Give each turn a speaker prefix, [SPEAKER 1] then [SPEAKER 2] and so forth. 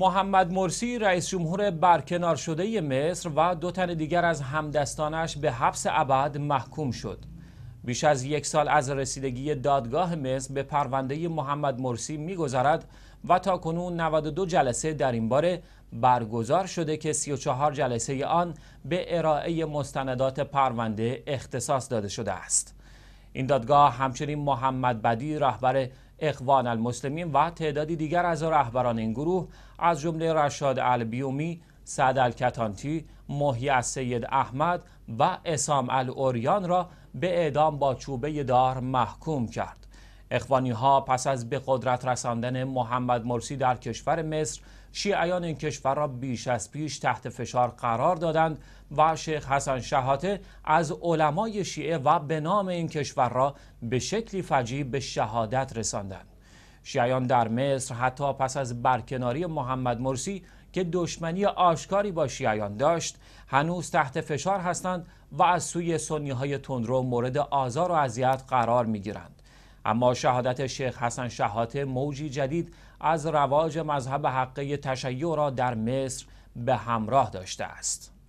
[SPEAKER 1] محمد مرسی رئیس جمهور برکنار شده مصر و دو تن دیگر از همدستانش به حبس ابد محکوم شد. بیش از یک سال از رسیدگی دادگاه مصر به پرونده محمد مرسی میگذرد و تا کنون 92 جلسه در این باره برگزار شده که 34 جلسه آن به ارائه مستندات پرونده اختصاص داده شده است. این دادگاه همچنین محمد بدی رهبر اخوان المسلمین و تعدادی دیگر از رهبران این گروه از جمله رشاد البیومی، سعد الکتانتی، محی از سید احمد و اسام الاوریان را به اعدام با چوبه دار محکوم کرد. اخوانی ها پس از به قدرت رساندن محمد مرسی در کشور مصر شیعیان این کشور را بیش از پیش تحت فشار قرار دادند و شیخ حسن شهاته از علمای شیعه و به نام این کشور را به شکلی فجی به شهادت رساندند شیعیان در مصر حتی پس از برکناری محمد مرسی که دشمنی آشکاری با شیعیان داشت هنوز تحت فشار هستند و از سوی سنی های تندرو مورد آزار و اذیت قرار می گیرند. اما شهادت شیخ حسن شحاته موجی جدید از رواج مذهب حقه تشیع را در مصر به همراه داشته است